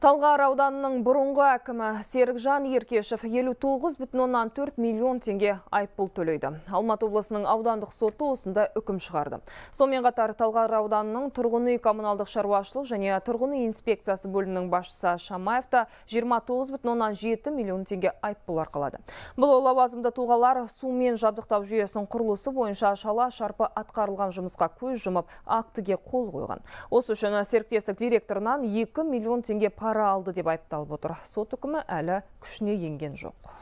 Талғар ауданының бұрынғы әкімі Серікжан Еркешев 59,4 миллион теңге айыппұл төлейді. Алматы облысының аудандық соты осында үкім шығарды. Сонымен қатар Талғар ауданының тұрғын үй коммуналдық шаруашылық және тұрғын үй инспекциясы бөлімінің басшысы Шамаевта 29,7 миллион теңге айыппұл арқалады. Бұл лауазымды тұлғалар сумен жабдықтау жүйесінің құрылысы бойынша шала шарпы атқарылған жұмысқа көз жұмып актіге қол қойған. Осы үшін серіктестік директорынан 2 миллион теңге пара пара алды деп айыпталып отыр сот үкімі әлі күшіне енген жоқ